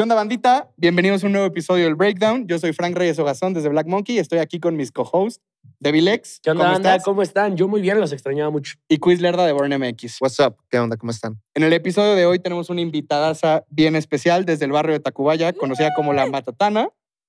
¿Qué onda, bandita? Bienvenidos a un nuevo episodio del Breakdown. Yo soy Frank Reyes Ogazón desde Black Monkey y estoy aquí con mis co-hosts, Devilex. ¿Qué onda, ¿Cómo están? Yo muy bien, los extrañaba mucho. Y Quiz Lerda de Born MX. What's up? ¿Qué onda? ¿Cómo están? En el episodio de hoy tenemos una invitada bien especial desde el barrio de Tacubaya, conocida como La Matatana.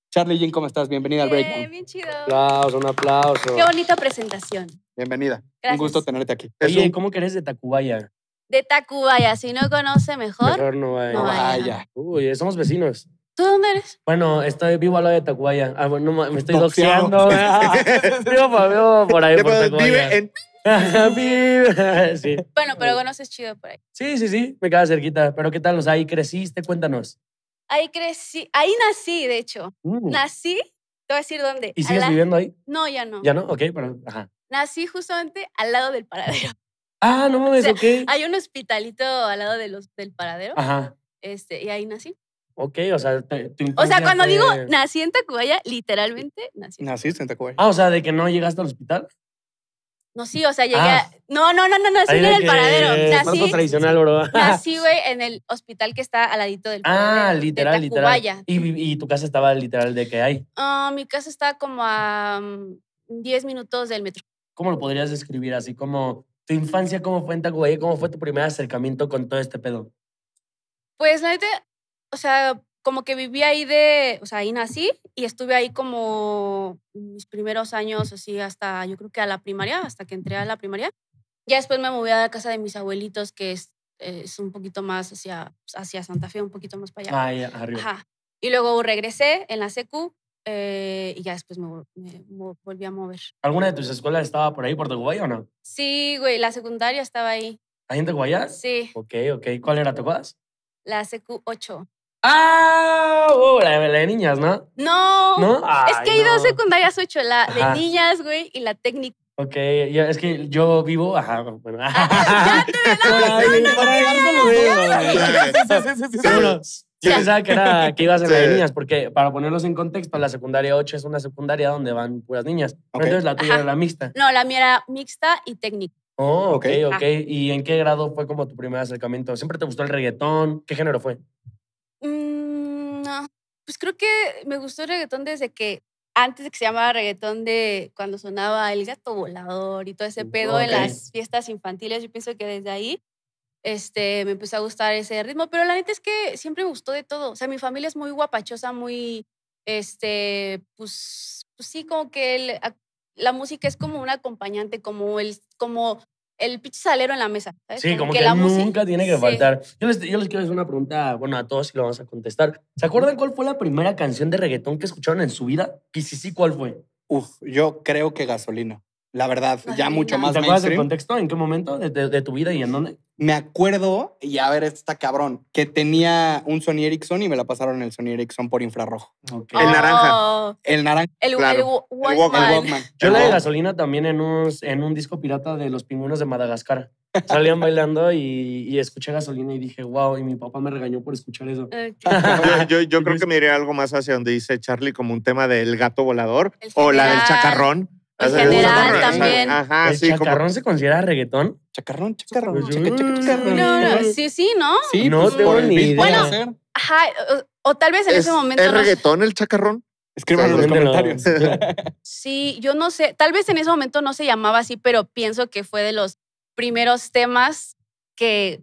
Charlie Jean, ¿cómo estás? Bienvenida al Breakdown. Bien, bien chido. Un aplauso, un aplauso. Qué bonita presentación. Bienvenida. Un gusto tenerte aquí. ¿cómo que eres de Tacubaya? de Tacubaya. Si no conoce, mejor. no vaya. Uy, somos vecinos. ¿Tú dónde eres? Bueno, estoy vivo al lado de Tacubaya. Ah, me estoy doxeando. vivo, vivo por ahí, por Tacubaya. Vive en sí. Bueno, pero conoces chido por ahí. Sí, sí, sí, me queda cerquita. Pero ¿qué tal? O ahí creciste, cuéntanos. Ahí crecí, ahí nací, de hecho. Mm. Nací, te voy a decir dónde. ¿Y sigues viviendo ahí? No, ya no. ¿Ya no? Ok, pero, ajá. Nací justamente al lado del paradero. Ah, no mames, o ok. Hay un hospitalito al lado de del paradero. Ajá. Este, y ahí nací. Ok, o sea, te, O sea, cuando digo nací en Tacubaya, literalmente nací. Naciste en Tacubaya. Ah, o sea, de que no llegaste al hospital. No, sí, o sea, llegué ah. a... No, no, no, no, nací en el paradero. Nací, tradicional, bro. nací, güey, en el hospital que está al ladito del ah, paradero. Ah, literal, literal. ¿Y, ¿Y, tu casa estaba literal de qué hay? Ah, mi casa está como a 10 mm, minutos del metro. ¿Cómo lo podrías describir? Así como ¿Tu infancia cómo fue en Tacubaya? ¿Cómo fue tu primer acercamiento con todo este pedo? Pues la o sea, como que viví ahí de, o sea, ahí nací y estuve ahí como mis primeros años, así hasta, yo creo que a la primaria, hasta que entré a la primaria. Ya después me moví a la casa de mis abuelitos, que es, eh, es un poquito más hacia, pues, hacia Santa Fe, un poquito más para allá. Ah, ya, arriba. Ajá. Y luego regresé en la secu y ya después me, volví a mover. ¿Alguna de tus escuelas estaba por ahí, por Tacubaya o no? Sí, güey, la secundaria estaba ahí. ¿Ahí en Tacubaya? Sí. Ok, ok. ¿Cuál era tu La CQ8. ¡Ah! la, de, niñas, ¿no? No. no es que hay dos secundarias 8, la de niñas, güey, y la técnica. Ok, es que yo vivo, ajá, bueno. Ajá. no no no yo pensaba que, era, que iba a ser de niñas, porque para ponerlos en contexto, la secundaria 8 es una secundaria donde van puras niñas. Entonces la tuya era la mixta. No, la mía era mixta y técnica. Oh, ok, ok. ¿Y en qué grado fue como tu primer acercamiento? ¿Siempre te gustó el reggaetón? ¿Qué género fue? Mm, no. Pues creo que me gustó el reggaetón desde que antes de que se llamaba reggaetón de cuando sonaba el gato volador y todo ese oh, pedo en las fiestas infantiles. Yo pienso que desde ahí este, me empezó a gustar ese ritmo, pero la neta es que siempre me gustó de todo. O sea, mi familia es muy guapachosa, muy, este, pues, pues sí, como que la música es como un acompañante, como el, como el en la mesa. Sí, como, que, nunca tiene que faltar. Yo les, quiero hacer una pregunta, bueno, a todos y lo vamos a contestar. ¿Se acuerdan cuál fue la primera canción de reggaetón que escucharon en su vida? Y si sí, ¿cuál fue? Uf, yo creo que Gasolina la verdad, ya mucho más ¿Te acuerdas del contexto? ¿En qué momento de, tu vida y en dónde? Me acuerdo, y a ver, está cabrón, que tenía un Sony Ericsson y me la pasaron el Sony Ericsson por infrarrojo. Oh. El naranja. El naranja. El, claro. Walkman. Yo la de gasolina también en un, en un disco pirata de los pingüinos de Madagascar. Salían bailando y, escuché gasolina y dije, wow, y mi papá me regañó por escuchar eso. yo, yo, creo que me iría algo más hacia donde dice Charlie como un tema del gato volador o la del chacarrón. En general también. Ajá, ¿El chacarrón se considera reggaetón? Chacarrón, pues chacarrón, No, no, sí, sí, ¿no? Sí, no pues, tengo ni idea. Bueno, ajá, o, tal vez en ese momento... el reggaetón el chacarrón? Escríbanlo en los comentarios. sí, yo no sé. Tal vez en ese momento no se llamaba así, pero pienso que fue de los primeros temas que,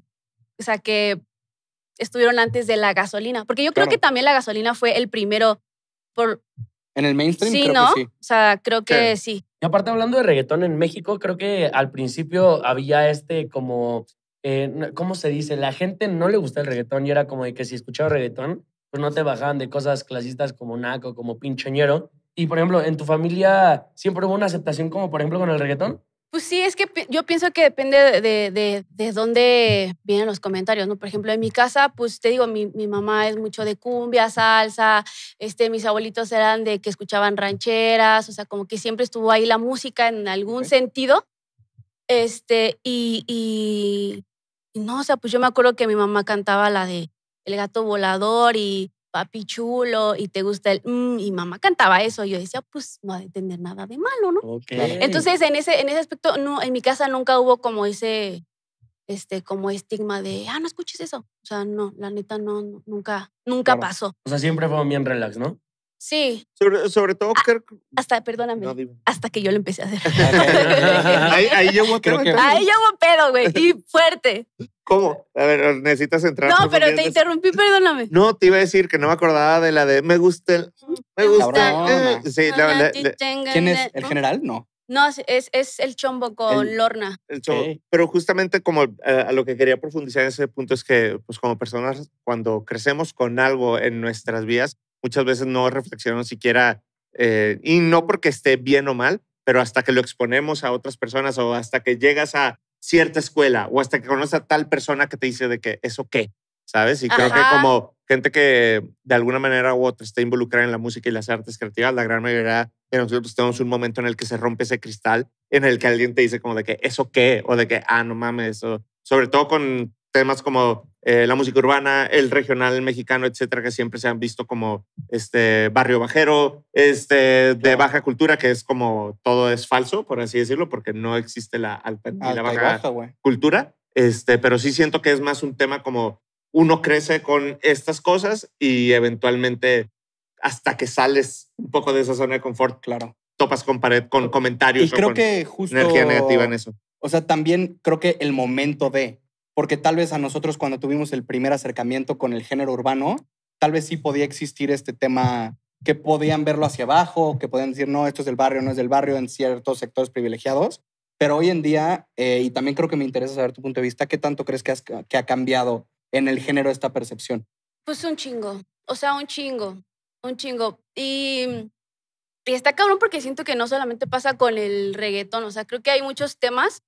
o sea, que estuvieron antes de la gasolina. Porque yo creo que también la gasolina fue el primero por... En el mainstream, sí, ¿no? O sea, creo que sí. Y aparte hablando de reggaetón en México, creo que al principio había este como, eh, ¿cómo se dice? La gente no le gustaba el reggaetón y era como de que si escuchaba reggaetón, pues no te bajaban de cosas clasistas como naco, como pinchoñero. Y por ejemplo, ¿en tu familia siempre hubo una aceptación como por ejemplo con el reggaetón? Pues sí, es que yo pienso que depende de, dónde vienen los comentarios, ¿no? Por ejemplo, en mi casa, pues te digo, mi, mamá es mucho de cumbia, salsa, este, mis abuelitos eran de que escuchaban rancheras, o sea, como que siempre estuvo ahí la música en algún sentido. Este, y, y, no, o sea, pues yo me acuerdo que mi mamá cantaba la de El gato volador y papi chulo y te gusta el mmm y mamá cantaba eso. Y yo decía, pues no ha de tener nada de malo, ¿no? Entonces, en ese, en ese aspecto, no, en mi casa nunca hubo como ese este, como estigma de, ah, no escuches eso. O sea, no, la neta no, nunca, nunca pasó. O sea, siempre fue bien relax, ¿no? Sí. Sobre, todo, ah, Hasta, perdóname. hasta que yo lo empecé a hacer. ahí, ahí llevo pedo. güey. Y fuerte. ¿Cómo? A ver, necesitas entrar. No, pero te interrumpí, perdóname. No, te iba a decir que no me acordaba de la de me gusta el. Me gusta. Eh, sí, la, verdad... ¿Quién es? ¿El general? No. No, es, el chombo con Lorna. El chombo. Pero justamente como eh, a lo que quería profundizar en ese punto es que, pues como personas, cuando crecemos con algo en nuestras vidas, muchas veces no reflexionamos siquiera, eh, y no porque esté bien o mal, pero hasta que lo exponemos a otras personas o hasta que llegas a cierta escuela o hasta que conoces a tal persona que te dice de que eso qué, ¿sabes? Y creo que como gente que de alguna manera u otra está involucrada en la música y las artes creativas, la gran mayoría de nosotros tenemos un momento en el que se rompe ese cristal, en el que alguien te dice como de que eso qué, o de que, ah, no mames, sobre todo con temas como eh, la música urbana, el regional mexicano, etcétera, que siempre se han visto como este barrio bajero, este de baja cultura, que es como todo es falso, por así decirlo, porque no existe la alta la baja, cultura. Este, pero sí siento que es más un tema como uno crece con estas cosas y eventualmente hasta que sales un poco de esa zona de confort, claro, topas con pared, con comentarios. Y creo que justo energía negativa en eso. O sea, también creo que el momento de, porque tal vez a nosotros cuando tuvimos el primer acercamiento con el género urbano, tal vez sí podía existir este tema que podían verlo hacia abajo, que podían decir, no, esto es del barrio, no es del barrio, en ciertos sectores privilegiados. Pero hoy en día, eh, y también creo que me interesa saber tu punto de vista, ¿qué tanto crees que, ha cambiado en el género esta percepción? Pues un chingo, o sea, un chingo, un chingo. Y, y está cabrón porque siento que no solamente pasa con el reggaetón, o sea, creo que hay muchos temas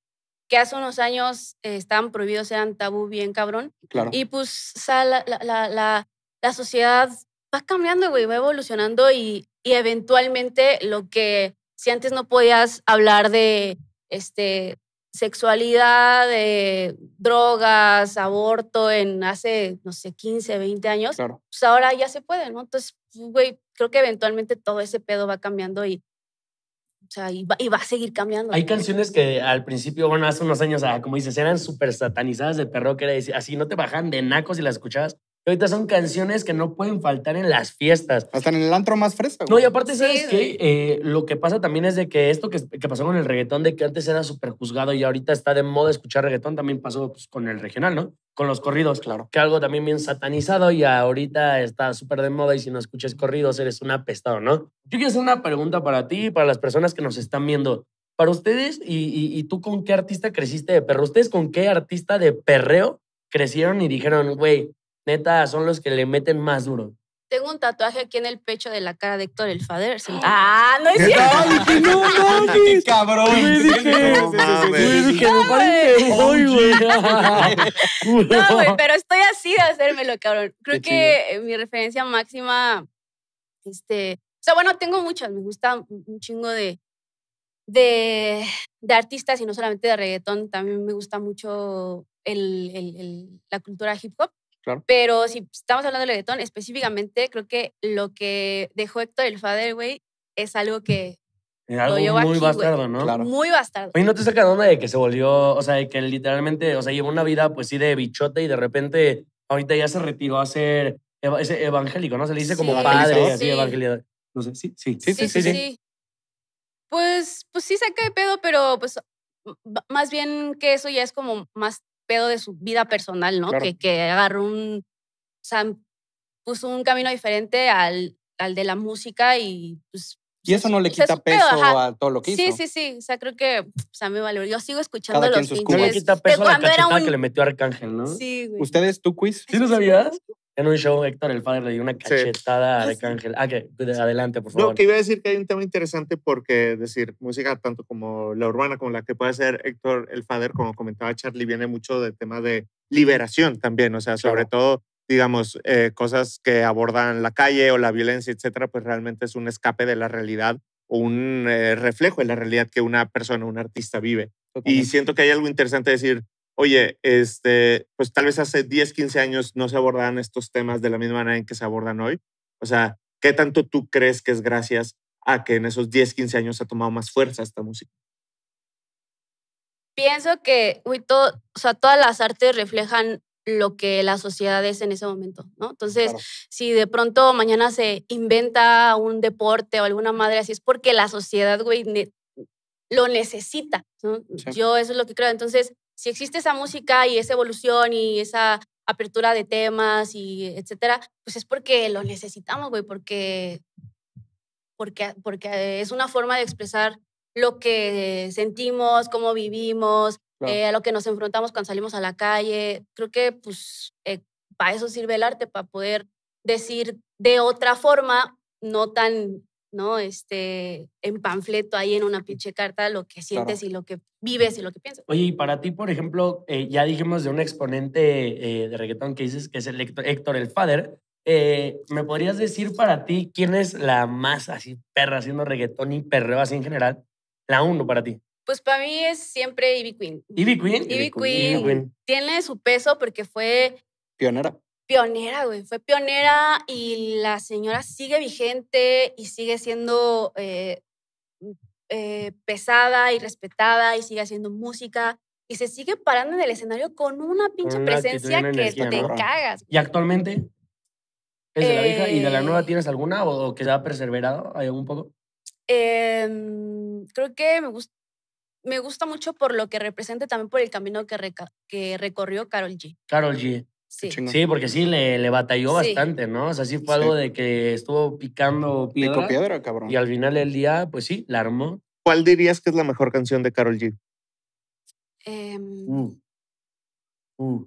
que hace unos años eh, estaban prohibidos, eran tabú bien cabrón. Y pues la, sociedad va cambiando, güey, va evolucionando y, eventualmente lo que, si antes no podías hablar de este, sexualidad, de drogas, aborto en hace, no sé, 15, 20 años, pues ahora ya se puede, ¿no? Entonces, pues, güey, creo que eventualmente todo ese pedo va cambiando y o sea, y va, a seguir cambiando. Hay canciones que al principio, bueno, hace unos años, ah, como dices, eran súper satanizadas de perro, que era decir, así no te bajan de nacos y las escuchabas ahorita son canciones que no pueden faltar en las fiestas. Hasta en el antro más fresco. No, y aparte, ¿sabes eh, lo que pasa también es de que esto que, pasó con el reggaetón, de que antes era súper juzgado y ahorita está de moda escuchar reggaetón, también pasó pues, con el regional, ¿no? Con los corridos, claro. Que algo también bien satanizado y ahorita está súper de moda y si no escuchas corridos eres un apestado, ¿no? Yo quiero hacer una pregunta para ti y para las personas que nos están viendo. Para ustedes, y, y, y tú con qué artista creciste de perro? ¿Ustedes con qué artista de perreo crecieron y dijeron, güey, neta, son los que le meten más duro. Tengo un tatuaje aquí en el pecho de la cara de Héctor el Fader. ¡Ah, no es cierto! ¡No, no cabrón! dije, me voy, güey. No, güey, pero estoy así de hacérmelo, cabrón. Creo que mi referencia máxima, este... O sea, bueno, tengo muchas. Me gusta un chingo de, de, de artistas y no solamente de reggaetón. También me gusta mucho el, el, la cultura hip hop. Pero si estamos hablando de reggaetón, específicamente creo que lo que dejó Héctor el Father, güey, es algo que algo muy bastardo, ¿no? Muy bastardo. Oye, ¿no te saca onda de que se volvió, o sea, de que literalmente, o sea, llevó una vida pues sí de bichote y de repente ahorita ya se retiró a ser evangélico, ¿no? Se le dice como padre, así, No sí, sí, sí, sí, pues, pues sí saca de pedo, pero pues más bien que eso ya es como más pedo de su vida personal, ¿no? Que, que agarró un, o sea, puso un camino diferente al, al de la música y pues, Y eso no le quita peso a todo lo que hizo. Sí, sí, sí. O sea, creo que o sea, me valió. Yo sigo escuchando los pinches. No le quita peso a la cachetada que le metió Arcángel, ¿no? Sí, güey. ¿Ustedes, tú, quiz? ¿Sí lo sabías? En un show, Héctor el Fader le dio una cachetada a ah, Arcángel. Ah, que adelante, por favor. No, que iba a decir que hay un tema interesante porque, decir, música tanto como la urbana como la que puede hacer Héctor el Father, como comentaba Charlie, viene mucho del tema de liberación también. O sea, sobre todo, digamos, eh, cosas que abordan la calle o la violencia, etcétera, pues realmente es un escape de la realidad o un eh, reflejo de la realidad que una persona, un artista vive. Y siento que hay algo interesante decir, oye, este, pues tal vez hace 10, 15 años no se abordaban estos temas de la misma manera en que se abordan hoy. O sea, ¿qué tanto tú crees que es gracias a que en esos 10, 15 años ha tomado más fuerza esta música? Pienso que uy, todo, sea, todas las artes reflejan lo que la sociedad es en ese momento, ¿no? Entonces, si de pronto mañana se inventa un deporte o alguna madre así, es porque la sociedad, güey, lo necesita, ¿no? Yo eso es lo que creo. Entonces, si existe esa música y esa evolución y esa apertura de temas y etcétera, pues es porque lo necesitamos, güey, porque, porque, es una forma de expresar lo que sentimos, cómo vivimos, eh, a lo que nos enfrentamos cuando salimos a la calle. Creo que pues eh, para eso sirve el arte, para poder decir de otra forma, no tan ¿no? Este, en panfleto ahí en una pinche carta lo que sientes y lo que vives y lo que piensas. Oye, y para ti, por ejemplo, eh, ya dijimos de un exponente eh, de reggaetón que dices que es el Héctor, el Father. Eh, ¿Me podrías decir para ti quién es la más así perra haciendo reggaetón y perreo así en general? La uno para ti. Pues para mí es siempre Ivy Queen. ¿Ivy Queen? Ivy Queen. Tiene su peso porque fue... Pionera pionera, güey, fue pionera y la señora sigue vigente y sigue siendo eh, eh, pesada y respetada y sigue haciendo música y se sigue parando en el escenario con una pinche presencia que te cagas. ¿Y actualmente? ¿Es la vieja y de la nueva eh, tienes alguna o, que ya ha perseverado ¿Hay algún poco? Em, creo que me gusta me gusta mucho por lo que representa también por el camino que, que recorrió Carol G. Carol G. Sí. porque sí le, batalló bastante, ¿no? O sea, sí fue algo de que estuvo picando piedra. piedra, cabrón. Y al final del día, pues sí, la armó. ¿Cuál dirías que es la mejor canción de Carol G? Em. Uh. Uh.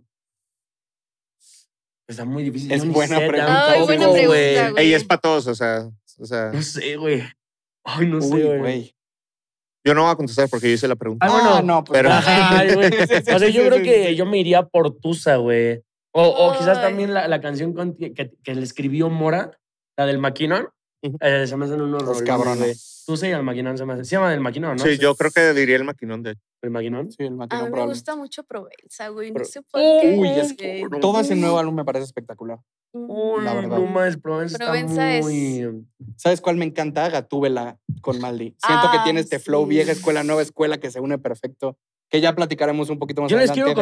Pues está muy difícil. Es buena, pregunta. güey. Ey, es para todos, o sea, No sé, güey. Ay, no sé, güey. Yo no voy a contestar porque yo hice la pregunta. Ah, ah, no, pues no, Pero... yo creo que yo me iría por Tusa, güey. O, o quizás también la, la canción que, que le escribió Mora, la del Maquinón, eh, se me hacen unos Los cabrones. Tú sí, el Maquinón se me hace. Se llama el Maquinón, ¿no? Sí, yo creo que diría el maquinón de El Maquinón. Sí, el A mí me gusta mucho Provenza, güey. No sé por qué. Uy, es que- Todo ese nuevo álbum me parece espectacular. La verdad. no más, Provenza, Provenza está es- muy... ¿Sabes cuál me encanta? Gatúbela con Maldi. Siento que ah, tiene este flow vieja escuela, nueva escuela que se une perfecto que ya platicaremos un poquito más yo adelante. quiero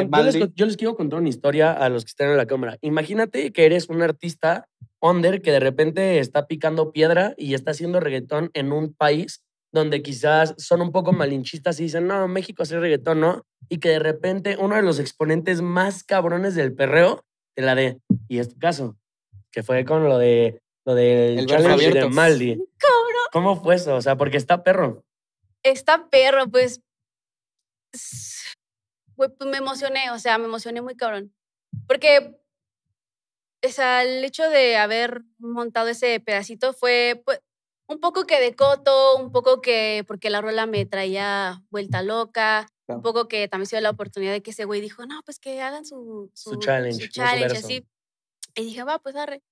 yo, les, quiero contar una historia a los que estén en la cámara. Imagínate que eres un artista under que de repente está picando piedra y está haciendo reggaetón en un país donde quizás son un poco malinchistas y dicen, no, México hace reggaetón, ¿no? Y que de repente uno de los exponentes más cabrones del perreo te la de, Y es caso, que fue con lo de lo de Maldi. ¿Cómo? ¿Cómo fue eso? O sea, porque está perro. Está perro, pues pues, me emocioné, o sea, me emocioné muy cabrón. Porque o sea, el hecho de haber montado ese pedacito fue pues, un poco que de coto, un poco que porque la rola me traía vuelta loca, un poco que también se dio la oportunidad de que ese güey dijo, no, pues que hagan su, challenge, challenge Y dije, va, pues arre.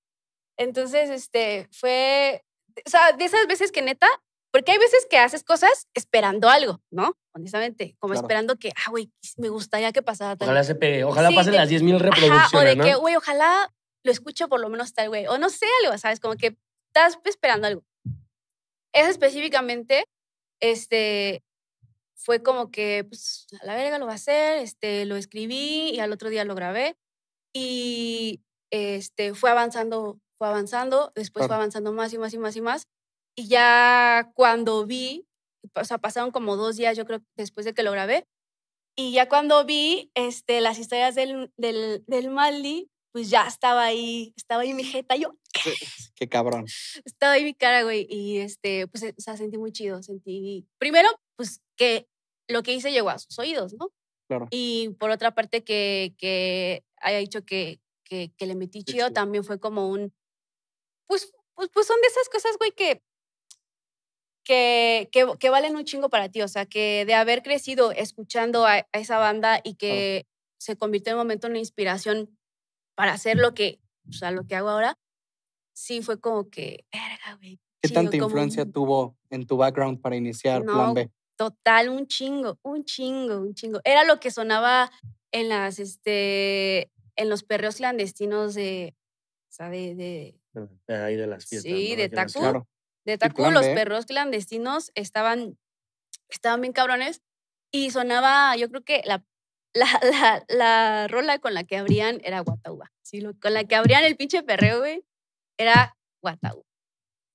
Entonces, este, fue, o sea, de esas veces que neta, porque hay veces que haces cosas esperando algo, ¿no? honestamente, como esperando que, ah, güey, me gustaría que pasara tal. Ojalá se ojalá pasen las 10.000 mil reproducciones. o de güey, ojalá lo escucho por lo menos tal, güey, o no sé algo, ¿sabes? Como que estás esperando algo. Es específicamente, este, fue como que, pues, a la verga lo va a hacer, este, lo escribí y al otro día lo grabé y, este, fue avanzando, fue avanzando, después fue avanzando más y más y más y más. Y ya cuando vi o sea, pasaron como dos días, yo creo, después de que lo grabé. Y ya cuando vi este, las historias del, del, del Maldi, pues ya estaba ahí, estaba ahí mi jeta, yo. Qué, cabrón. Estaba ahí mi cara, güey, y este, pues, eh, o sea, sentí muy chido, sentí, primero, pues que lo que hice llegó a sus oídos, ¿no? Claro. Y por otra parte, que, que haya dicho que, que, le metí chido, también fue como un, pues, pues, pues son de esas cosas, güey, que que, que, valen un chingo para ti. O sea, que de haber crecido escuchando a, esa banda y que se convirtió en un momento en una inspiración para hacer lo que, o sea, lo que hago ahora, sí fue como que, verga, güey. ¿Qué tanta influencia tuvo en tu background para iniciar Plan B? Total, un chingo, un chingo, un chingo. Era lo que sonaba en las, este, en los perreos clandestinos de, o sea, de, de, ahí de las fiestas. Sí, de Tacu Claro de Taku, los perros clandestinos estaban, estaban bien cabrones y sonaba, yo creo que la, la, la, rola con la que abrían era Guatauba. Sí, con la que abrían el pinche perreo, güey, era Guatauba.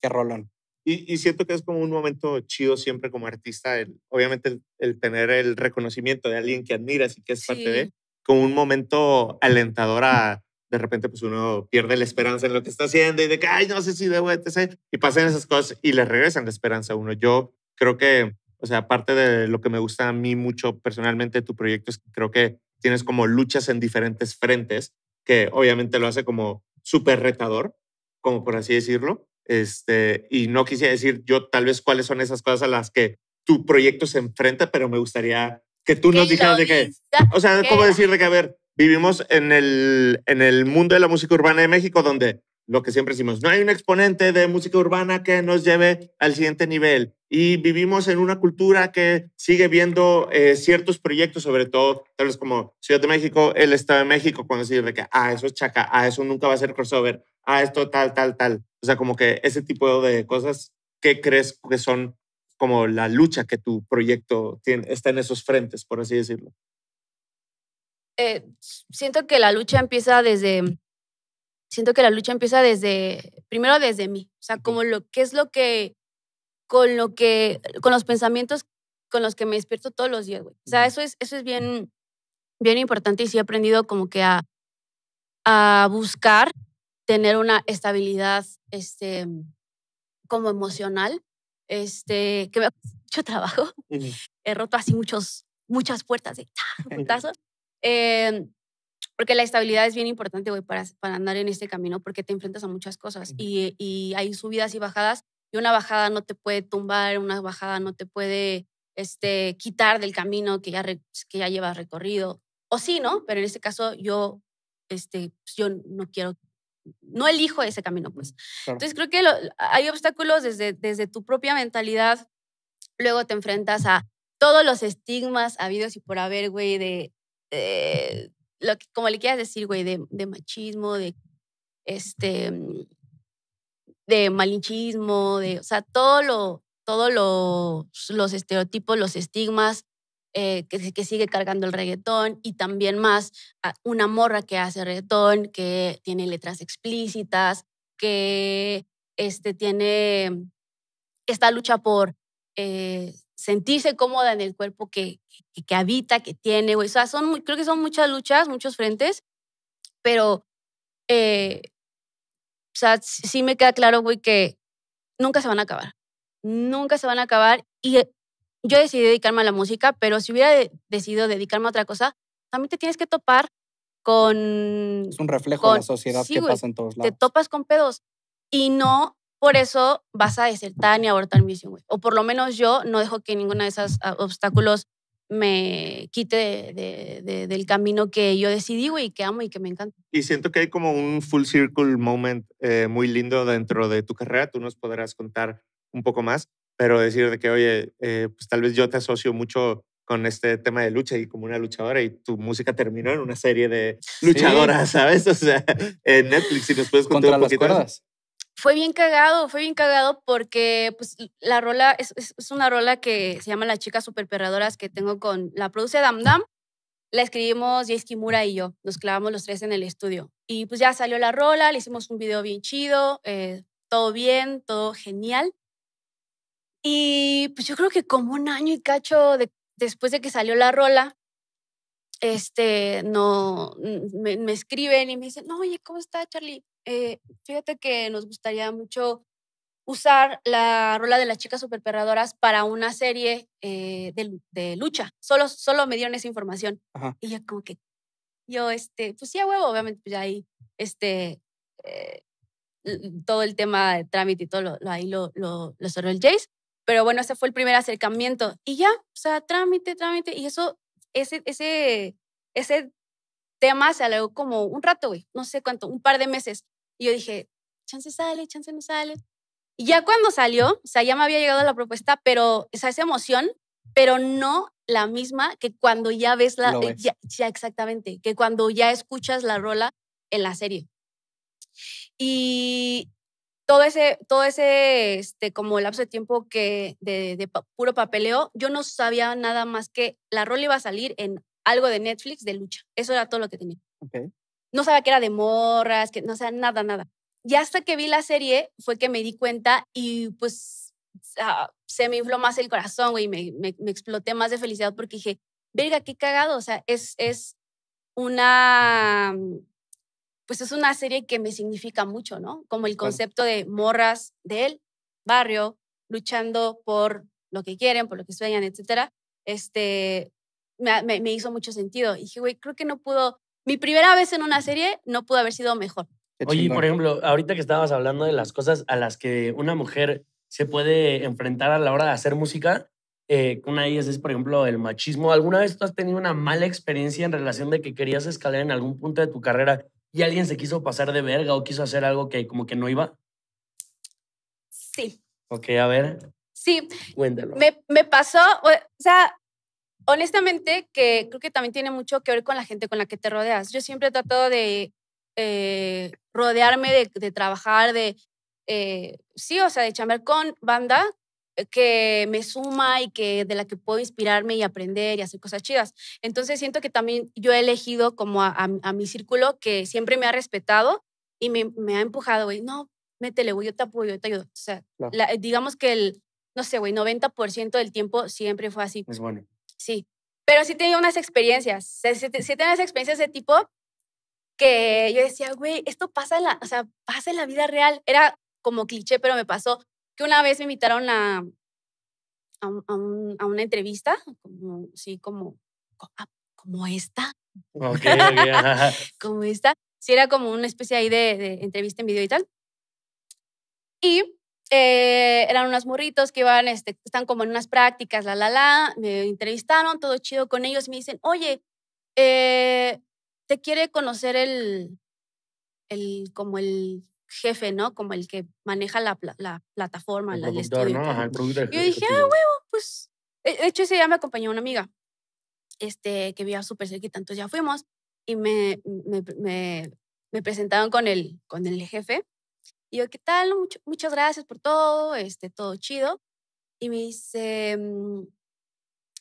Qué rolón. Y, siento que es como un momento chido siempre como artista, el, obviamente el, tener el reconocimiento de alguien que admiras y que es parte de, como un momento alentador a de repente pues uno pierde la esperanza en lo que está haciendo y de que, ay, no sé si debo, etc. Y pasan esas cosas y le regresan la esperanza a uno. Yo creo que, o sea, aparte de lo que me gusta a mí mucho personalmente de tu proyecto es que creo que tienes como luchas en diferentes frentes, que obviamente lo hace como súper retador, como por así decirlo. Este, y no quisiera decir yo tal vez cuáles son esas cosas a las que tu proyecto se enfrenta, pero me gustaría que tú nos dijeras de que, o sea, ¿cómo decir de que, a ver, vivimos en el, en el mundo de la música urbana de México, donde lo que siempre decimos, no hay un exponente de música urbana que nos lleve al siguiente nivel. Y vivimos en una cultura que sigue viendo eh, ciertos proyectos, sobre todo, tal vez como Ciudad de México, el Estado de México, cuando decir de que, ah, eso es chaca, ah, eso nunca va a ser crossover, ah, esto tal, tal, tal. O sea, como que ese tipo de cosas que crees que son como la lucha que tu proyecto tiene, está en esos frentes, por así decirlo. Eh, siento que la lucha empieza desde, mm, siento que la lucha empieza desde, primero desde mí, o sea, como lo, qué es lo que, con lo que, con los pensamientos con los que me despierto todos los días, güey. O sea, eso es, eso es bien, bien importante y sí he aprendido como que a, a buscar tener una estabilidad, este, mm, como emocional, este, que me ha hecho trabajo. He roto así muchos, muchas puertas de Em, porque la estabilidad es bien importante, güey, para, para andar en este camino, porque te enfrentas a muchas cosas y, y, hay subidas y bajadas, y una bajada no te puede tumbar, una bajada no te puede este, quitar del camino que ya, que ya llevas recorrido. O sí, ¿no? Pero en este caso yo, este, pues, yo no quiero, no elijo ese camino, pues. Entonces creo que hay obstáculos desde, desde tu propia mentalidad, luego te enfrentas a todos los estigmas habidos y por haber, güey, de eh, como le quieras decir, güey, de, machismo, de este mm, de malinchismo, de, o sea, todo lo, todos los estereotipos, los estigmas eh, que, sigue cargando el reggaetón y también más una morra que hace reggaetón, que tiene letras explícitas, que este, tiene esta lucha por eh, sentirse cómoda en el cuerpo que, que, habita, que tiene, güey. O sea, son, creo que son muchas luchas, muchos frentes, pero, eh, o sea, sí me queda claro, güey, que nunca se van a acabar. Nunca se van a acabar. Y eh, yo decidí dedicarme a la música, pero si hubiera decidido dedicarme a otra cosa, también te tienes que topar con... Es un reflejo de la sociedad que pasa en todos lados. Te topas con pedos. Y no por eso vas a desertar ni abortar misión, güey. O por lo menos yo no dejo que ninguno de esos ah, obstáculos me quite de, de, del camino que yo decidí, güey, que amo y que me encanta. Y siento que hay como un full circle moment eh, muy lindo dentro de tu carrera. Tú nos podrás contar un poco más, pero decir de que, oye, eh, pues tal vez yo te asocio mucho con este tema de lucha y como una luchadora y tu música terminó en una serie de luchadoras, ¿sabes? O sea, en Netflix, si nos puedes contar un poquito. Las fue bien cagado, fue bien cagado porque pues, la rola es, una rola que se llama Las chicas superperradoras que tengo con la produce Dam Dam. La escribimos Jace Kimura y yo, nos clavamos los tres en el estudio. Y pues ya salió la rola, le hicimos un video bien chido, eh, todo bien, todo genial. Y pues yo creo que como un año y cacho de, después de que salió la rola, este, no, me, me escriben y me dicen, no, oye, ¿cómo está Charlie? Eh, fíjate que nos gustaría mucho usar la rola de las chicas superperradoras para una serie eh, de, de, lucha. Solo, solo me dieron esa información. Y ya como que, yo, este, pues sí, a huevo, obviamente, pues ahí, este, eh, todo el tema de trámite y todo, lo, ahí lo, lo, lo cerró el Jace. Pero bueno, ese fue el primer acercamiento. Y ya, o sea, trámite, trámite. Y eso, ese, ese, ese tema se alargó como un rato, güey. No sé cuánto, un par de meses. Y yo dije, chance sale, chance no sale. Y ya cuando salió, o sea, ya me había llegado la propuesta, pero esa emoción, pero no la misma que cuando ya ves la... Eh, ya, exactamente, que cuando ya escuchas la rola en la serie. Y todo ese, todo ese, este, como lapso de tiempo que de, puro papeleo, yo no sabía nada más que la rola iba a salir en algo de Netflix de lucha. Eso era todo lo que tenía. Okay no sabía que era de morras, que no o sea nada, nada. Y hasta que vi la serie fue que me di cuenta y pues ah, se me infló más el corazón, güey, me, exploté más de felicidad porque dije, verga, qué cagado, o sea, es, es una, mm, pues es una serie que me significa mucho, ¿no? Como el concepto de morras del barrio, luchando por lo que quieren, por lo que sueñan, etcétera, este, me, me hizo mucho sentido. Y dije, güey, creo que no pudo mi primera vez en una serie no pudo haber sido mejor. Oye, por ejemplo, ahorita que estabas hablando de las cosas a las que una mujer se puede enfrentar a la hora de hacer música, eh, una de ellas es, por ejemplo, el machismo. ¿Alguna vez tú has tenido una mala experiencia en relación de que querías escalar en algún punto de tu carrera y alguien se quiso pasar de verga o quiso hacer algo que como que no iba? Sí. Ok, a ver. Sí. Cuéntalo. Me, me pasó, o sea, honestamente, que creo que también tiene mucho que ver con la gente con la que te rodeas. Yo siempre he tratado de eh, rodearme, de, trabajar, de, eh, sí, o sea, de chambear con banda eh, que me suma y que de la que puedo inspirarme y aprender y hacer cosas chidas. Entonces siento que también yo he elegido como a, mi círculo que siempre me ha respetado y me, me ha empujado, güey, no, métele, güey, yo te apoyo, yo te ayudo. O sea, digamos que el, no sé, güey, 90% del tiempo siempre fue así. Es pues, bueno sí. Pero sí tenía unas experiencias, sí, tenía unas experiencias de tipo que yo decía, güey, esto pasa en la, o sea, pasa en la vida real. Era como cliché, pero me pasó que una vez me invitaron a, a, una entrevista, como, sí, como, ah, como esta. como esta. Sí, era como una especie ahí de, de entrevista en video y tal. Y eh, eran unos morritos que iban, este, están como en unas prácticas, la, la, la, me entrevistaron, todo chido con ellos, me dicen, oye, eh, te quiere conocer el, el, como el jefe, ¿no? Como el que maneja la, plataforma, la, distribución. Yo dije, ah, huevo, pues, de hecho ese día me acompañó una amiga, este, que vivía súper cerquita, entonces ya fuimos y me, me, me, me presentaron con el, con el jefe y yo, ¿qué tal? muchas gracias por todo, este, todo chido. Y me dice, mm,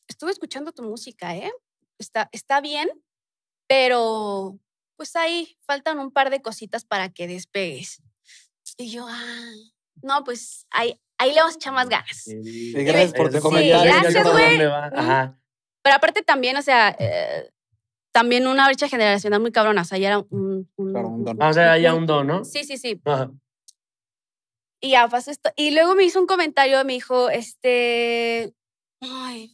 estuve escuchando tu música, ¿eh? Está, está bien, pero pues ahí faltan un par de cositas para que despegues. Y yo, ah, no, pues ahí, ahí le vamos a echar más ganas. Sí, gracias por tu sí, güey. Pero aparte también, o sea, eh, también una brecha generacional muy cabrona. O sea, ya era un, don. Ah, o sea, ya un don, ¿no? Sí, sí, sí. Ajá. Y esto. Y luego me hizo un comentario, me dijo, este, ay,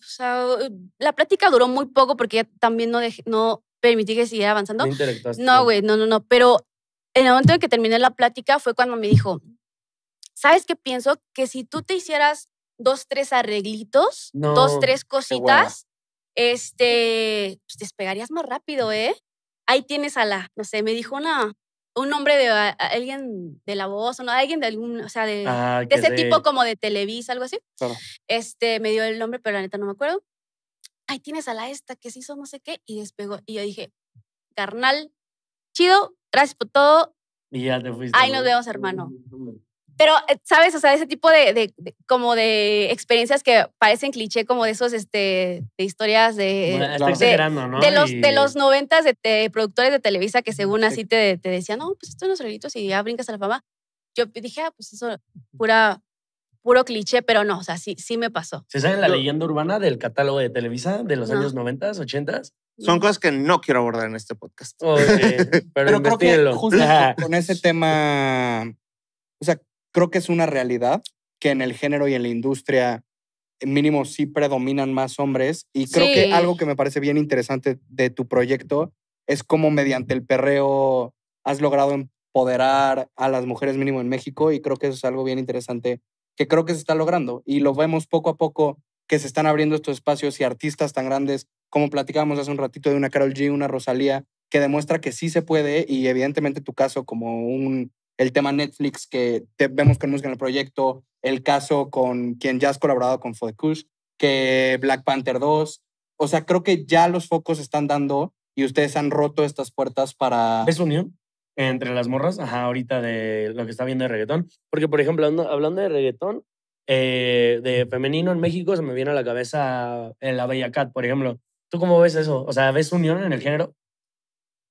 la plática duró muy poco porque también no, no permití que siguiera avanzando. No, güey, no, no, no. Pero en el momento en que terminé la plática fue cuando me dijo, ¿sabes qué pienso? Que si tú te hicieras dos, tres arreglitos, dos, tres cositas, este, pues te despegarías más rápido, ¿eh? Ahí tienes a la, no sé, me dijo una un nombre de alguien de la voz o no, alguien de algún, o sea, de, ah, ese tipo como de Televisa, algo así. Este, me dio el nombre, pero la neta no me acuerdo. Ahí tienes a la esta que se hizo no sé qué y despegó. Y yo dije, carnal, chido, gracias por todo. Y ya te fuiste. Ahí nos vemos, hermano. Pero, eh, ¿sabes? O sea, ese tipo de, como de experiencias que parecen cliché, como de esos, este, de historias de... de, los, de los noventas de, productores de Televisa que según así te, te decían, no, pues esto es unos relitos y ya brincas a la fama. Yo dije, ah, pues eso, pura, puro cliché, pero no, o sea, sí, sí me pasó. ¿Se sabe la leyenda urbana del catálogo de Televisa de los años noventas, ochentas? Son cosas que no quiero abordar en este podcast. pero, creo que con ese tema, o sea, creo que es una realidad que en el género y en la industria eh, mínimo sí predominan más hombres y creo que algo que me parece bien interesante de tu proyecto es cómo mediante el perreo has logrado empoderar a las mujeres mínimo en México y creo que eso es algo bien interesante que creo que se está logrando y lo vemos poco a poco que se están abriendo estos espacios y artistas tan grandes como platicábamos hace un ratito de una Carol G, una Rosalía, que demuestra que sí se puede y evidentemente tu caso como un el tema Netflix que vemos con música en el proyecto, el caso con quien ya has colaborado con Fodekush, que Black Panther 2. O sea, creo que ya los focos están dando y ustedes han roto estas puertas para... ¿Ves unión? Entre las morras, ajá, ahorita de lo que está viendo de reggaetón. Porque, por ejemplo, hablando de reggaetón, eh, de femenino en México, se me viene a la cabeza eh, la Bella Cat, por ejemplo. ¿Tú cómo ves eso? O sea, ¿ves unión en el género?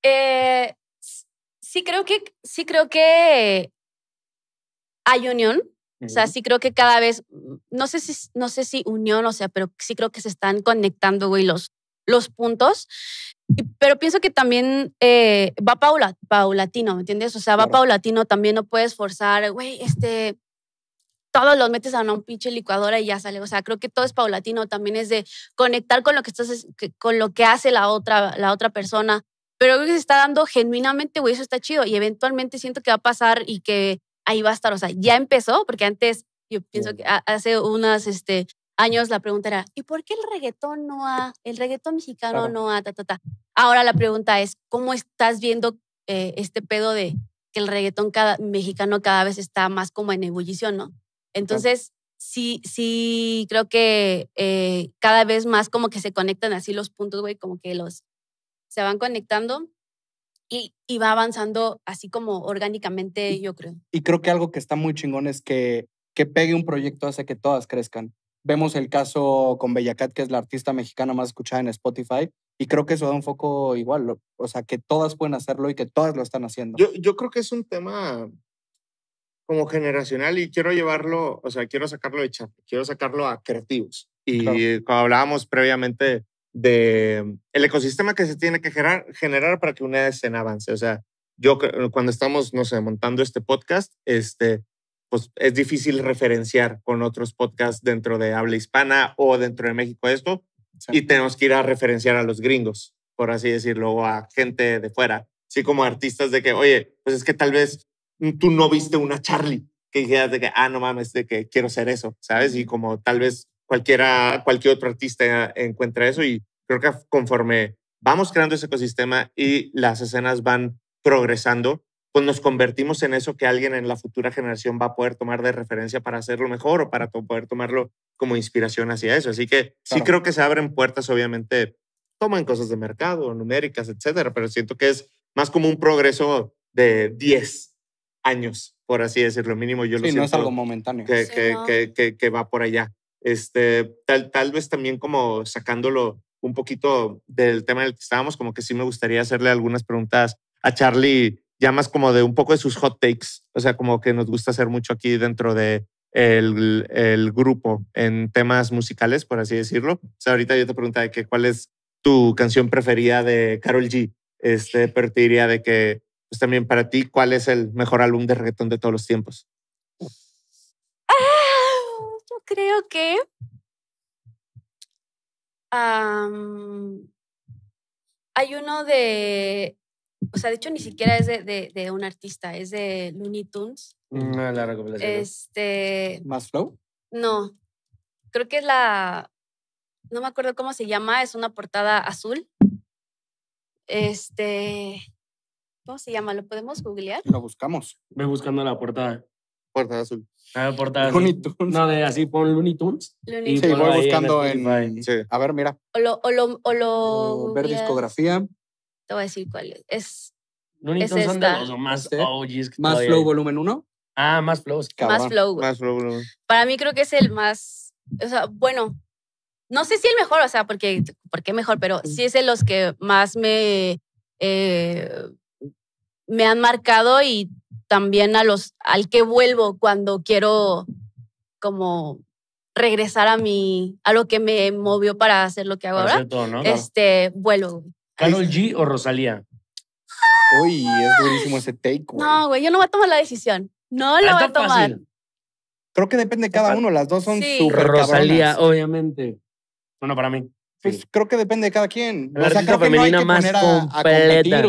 Eh, sí creo que, sí creo que hay unión. O sea, sí creo que cada vez, no sé si, no sé si unión, o sea, pero sí creo que se están conectando, güey, los, los puntos. Pero pienso que también eh, va paulatino, ¿me entiendes? O sea, va paulatino, también no puedes forzar, güey, este, todos los metes a una un pinche licuadora y ya sale. O sea, creo que todo es paulatino, también es de conectar con lo que, estás, con lo que hace la otra, la otra persona, pero creo que se está dando genuinamente, güey, eso está chido y eventualmente siento que va a pasar y que ahí va a estar, o sea, ya empezó, porque antes, yo pienso que hace unos este, años la pregunta era, ¿y por qué el reggaetón no ha, el reggaetón mexicano no ha, ta, ta, ta? Ahora la pregunta es, ¿cómo estás viendo eh, este pedo de que el reggaetón cada, mexicano cada vez está más como en ebullición, ¿no? Entonces, sí, sí, creo que eh, cada vez más como que se conectan así los puntos, güey, como que los se van conectando y, y, va avanzando así como orgánicamente, yo creo. Y creo que algo que está muy chingón es que que pegue un proyecto hace que todas crezcan. Vemos el caso con Bellacat, que es la artista mexicana más escuchada en Spotify, y creo que eso da un foco igual, o sea, que todas pueden hacerlo y que todas lo están haciendo. Yo, yo creo que es un tema como generacional y quiero llevarlo, o sea, quiero sacarlo de chat, quiero sacarlo a creativos. Y cuando hablábamos previamente de el ecosistema que se tiene que generar, para que una escena avance. O sea, yo cuando estamos, no sé, montando este podcast, este, pues es difícil referenciar con otros podcasts dentro de habla hispana o dentro de México esto, y tenemos que ir a referenciar a los gringos, por así decirlo, o a gente de fuera. sí, como artistas de que, oye, pues es que tal vez tú no viste una Charlie, que dijeras de que, ah, no mames, de que quiero ser eso, ¿sabes? Y como tal vez cualquiera, cualquier otro artista encuentra eso y creo que conforme vamos creando ese ecosistema y las escenas van progresando, pues nos convertimos en eso que alguien en la futura generación va a poder tomar de referencia para hacerlo mejor o para poder tomarlo como inspiración hacia eso. Así que sí creo que se abren puertas, obviamente, toman cosas de mercado, numéricas, etcétera, pero siento que es más como un progreso de 10 años, por así decirlo, mínimo. Yo lo no es algo momentáneo. que va por allá. Este, tal, tal vez también como sacándolo un poquito del tema del que estábamos, como que sí me gustaría hacerle algunas preguntas a Charlie, ya más como de un poco de sus hot takes, o sea, como que nos gusta hacer mucho aquí dentro de el, grupo en temas musicales, por así decirlo. O sea, ahorita yo te preguntaba de que cuál es tu canción preferida de Carol G, este, pero te diría de que pues también para ti, ¿cuál es el mejor álbum de reggaetón de todos los tiempos? creo que hay uno de, o sea, de hecho ni siquiera es de, un artista, es de Looney Tunes. Mm, ah, no, Este, ¿Más Flow? No, creo que es la, no me acuerdo cómo se llama, es una portada azul. Este, ¿cómo se llama? ¿Lo podemos googlear? Lo buscamos. Ve buscando la portada. Puerta Azul. Ah, Azul. Looney No, de así pon Looney Tunes. Tunes. Sí, voy buscando en. sí. A ver, mira. O lo. O lo, ver discografía. Te voy a decir cuál es. Es. Looney Tunes son de los más este. Más Flow Volumen 1. Ah, más flow. Más Flow. Más Flow Volumen. Para mí creo que es el más. O sea, bueno. No sé si el mejor, o sea, porque, porque mejor, pero sí es de los que más me. Eh, me han marcado y también a los, al que vuelvo cuando quiero como regresar a mi, a lo que me movió para hacer lo que hago ahora. Este, vuelo. ¿Carol G o Rosalía? Uy, es buenísimo ese take, No, güey, yo no voy a tomar la decisión. No lo ah, voy a tomar. Creo que depende de cada uno. Las dos son sí. Rosalía, obviamente. Bueno, para mí. Pues creo que depende de cada quien. La o femenina más completa.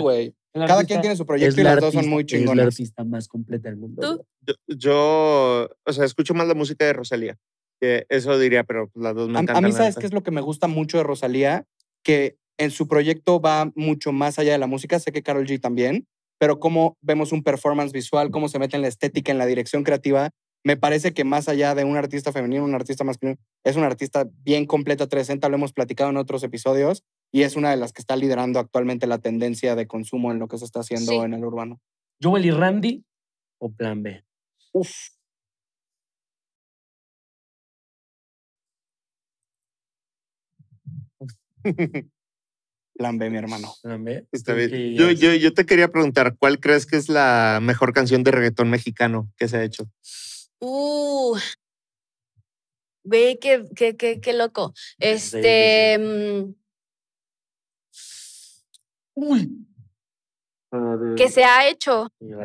Cada quien tiene su proyecto y las dos son muy chingonas. Es la artista más completa del mundo. Yo, o sea, escucho más la música de Rosalía. Que eso diría, pero las dos me encantan. A, mí, ¿sabes qué es lo que me gusta mucho de Rosalía? Que en su proyecto va mucho más allá de la música. Sé que Carol G también, pero cómo vemos un performance visual, cómo se mete en la estética, en la dirección creativa. Me parece que más allá de un artista femenino, un artista masculino, es un artista bien completa 360, lo hemos platicado en otros episodios y es una de las que está liderando actualmente la tendencia de consumo en lo que se está haciendo en el urbano. Joel y Randy o Plan B. Uf. Plan B, mi hermano. Plan B. Yo, te quería preguntar, ¿cuál crees que es la mejor canción de reggaetón mexicano que se ha hecho? Uh. Ve qué, qué, qué, loco. Este. Uy. Ah, que se ha hecho. Es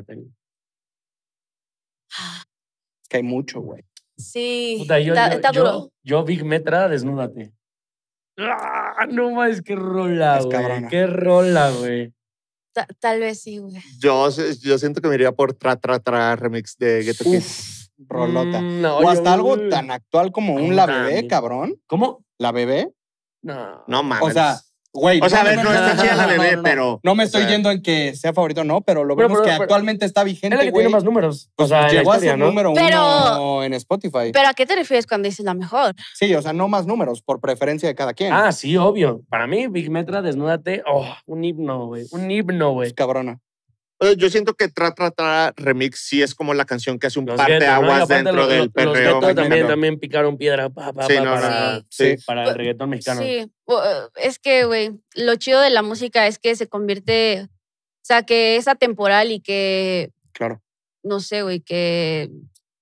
que hay mucho, güey. Sí. yo, Big Metra, desnúdate. ¡Ah! No más, qué rola, Qué rola, güey. tal vez sí, güey. Yo, yo siento que me iría por Tra Tra Tra remix de Ghetto Kids. Rolota. Mm, o hasta algo tan actual como un La Bebé, cabrón. ¿Cómo? ¿La Bebé? No. No mames. O sea, o sea, no, la bebé, pero. No me estoy yendo en que sea favorito no, pero lo vemos que actualmente está vigente. más números. O pues, sea, llegó a ser número uno en Spotify. Pero ¿a qué te refieres cuando dices la mejor? Sí, o sea, no más números, por preferencia de cada quien. Ah, sí, obvio. Para mí, Big Metra, desnúdate. Oh, un himno, güey. Un himno, güey. cabrona yo siento que Tra Tra Tra Remix sí es como la canción que hace un par de aguas dentro del perreo. Los también, también picaron piedra para, para el reggaetón mexicano. Sí, es que, güey, lo chido de la música es que se convierte, o sea, que es atemporal y que... Claro. No sé, güey, que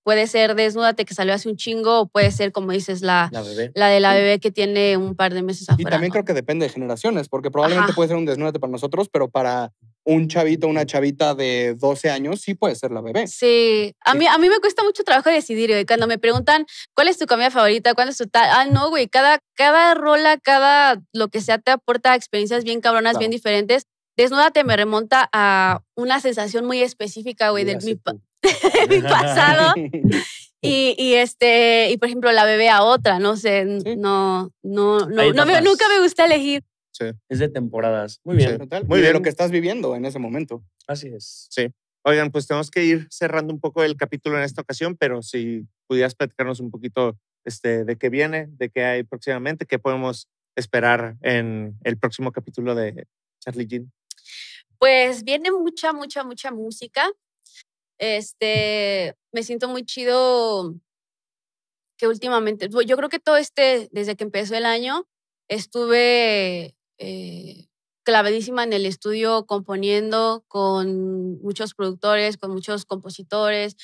puede ser Desnúdate que salió hace un chingo o puede ser, como dices, la, la, de la bebé que tiene un par de meses afuera. Y también creo que depende de generaciones, porque probablemente puede ser un Desnúdate para nosotros, pero para un chavito, una chavita de 12 años sí puede ser la bebé. Sí, a mí, a mí me cuesta mucho trabajo decidir, güey. Cuando me preguntan cuál es tu comida favorita, cuál es tu tal. Ah, no, güey, cada, cada rola, cada lo que sea te aporta experiencias bien cabronas, bien diferentes. Desnúdate me remonta a una sensación muy específica, güey, de mi, pasado. Y, y, este, y por ejemplo, la bebé a otra, no sé, no, no, no, nunca me gusta elegir. Es de temporadas. Muy bien. Muy bien. lo que estás viviendo en ese momento. Así es. Sí. Oigan, pues tenemos que ir cerrando un poco el capítulo en esta ocasión, pero si pudieras platicarnos un poquito este, de qué viene, de qué hay próximamente, qué podemos esperar en el próximo capítulo de Charlie Jean. Pues viene mucha, mucha, mucha música. Este, me siento muy chido que últimamente, yo creo que todo este, desde que empezó el año, estuve eh, clavadísima en el estudio componiendo con muchos productores, con muchos compositores.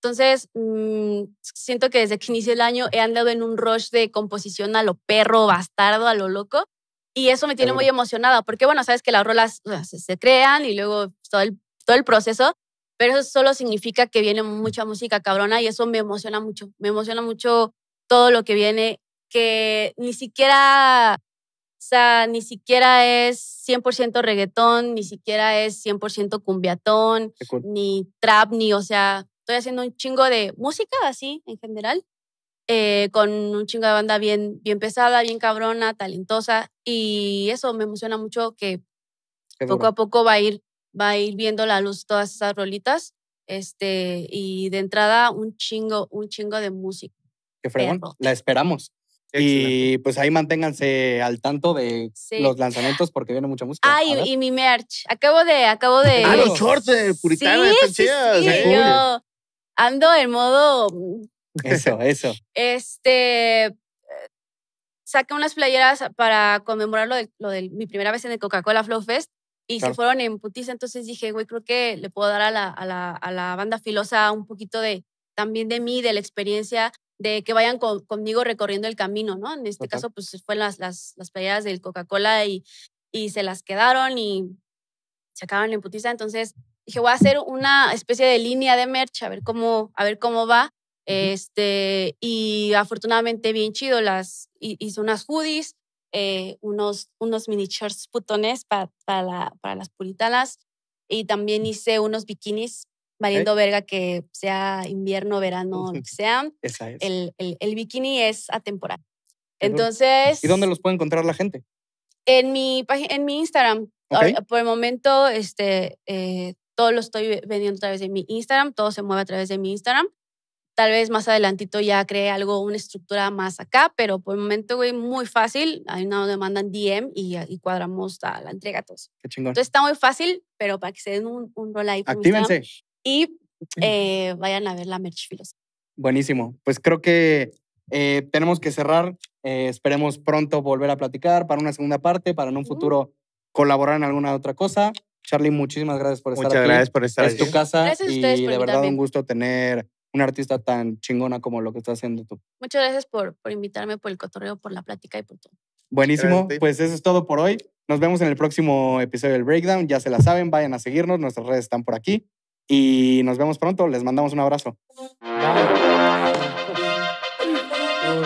Entonces, mm, siento que desde que inicié el año he andado en un rush de composición a lo perro, bastardo, a lo loco. Y eso me tiene muy emocionada, porque bueno, sabes que las rolas se, crean y luego todo el, todo el proceso, pero eso solo significa que viene mucha música cabrona y eso me emociona mucho. Me emociona mucho todo lo que viene, que ni siquiera o sea, ni siquiera es 100% reggaetón, ni siquiera es 100% cumbiatón, ni trap, ni, o sea, estoy haciendo un chingo de música así en general, eh, con un chingo de banda bien, bien pesada, bien cabrona, talentosa, y eso me emociona mucho que poco a poco va a ir va a ir viendo la luz todas esas rolitas. Este, y de entrada, un chingo, un chingo de música. Qué fregón. La esperamos. Y pues ahí manténganse al tanto de los lanzamientos porque viene mucha música. Ay, y, mi merch. Acabo de, acabo de. Ah, los shorts de puritana, sí, ¿eh? Yo ando en modo. Mm, eso, eso. este saqué unas playeras para conmemorar lo de, mi primera vez en el Coca-Cola Flow Fest y se fueron en putiza. Entonces dije, güey, creo que le puedo dar a la, a la, a la banda filosa un poquito de también de mí, de la experiencia de que vayan conmigo recorriendo el camino, ¿no? En este caso, pues fueron las, las, las del Coca-Cola y, y se las quedaron y se acabaron en putiza. Entonces dije, voy a hacer una especie de línea de merch, a ver cómo, a ver cómo va. Este, y afortunadamente bien chido, las hice unas hoodies, eh, unos, unos mini shorts putones para, para, para las puritanas y también hice unos bikinis valiendo verga que sea invierno, verano, lo sea. el, bikini es atemporal. Entonces. ¿Y dónde los puede encontrar la gente? En mi, en mi Instagram. Por el momento, este, eh, todo lo estoy vendiendo a través de mi Instagram, todo se mueve a través de mi Instagram. Tal vez más adelantito ya cree algo, una estructura más acá, pero por el momento, güey, muy fácil. una donde mandan DM y, ah, y cuadramos la, entrega a todos. Qué chingón. Entonces está muy fácil, pero para que se den un, un rol ahí. Actívense y eh, vayan a ver la merch filosofía. Buenísimo. Pues creo que eh, tenemos que cerrar. Eh, esperemos pronto volver a platicar para una segunda parte, para en un futuro colaborar en alguna otra cosa. Charlie, muchísimas gracias por estar aquí. Muchas gracias por estar Es tu casa gracias y de verdad un gusto tener una artista tan chingona como lo que estás haciendo tú. Muchas gracias por, por invitarme, por el cotorreo, por la plática y por todo. Buenísimo, pues eso es todo por hoy. Nos vemos en el próximo episodio del Breakdown. Ya se la saben, vayan a seguirnos, nuestras redes están por aquí y nos vemos pronto. Les mandamos un abrazo.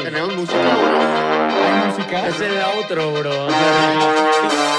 Tenemos música, bro. ¿Hay música? Es el otro, bro.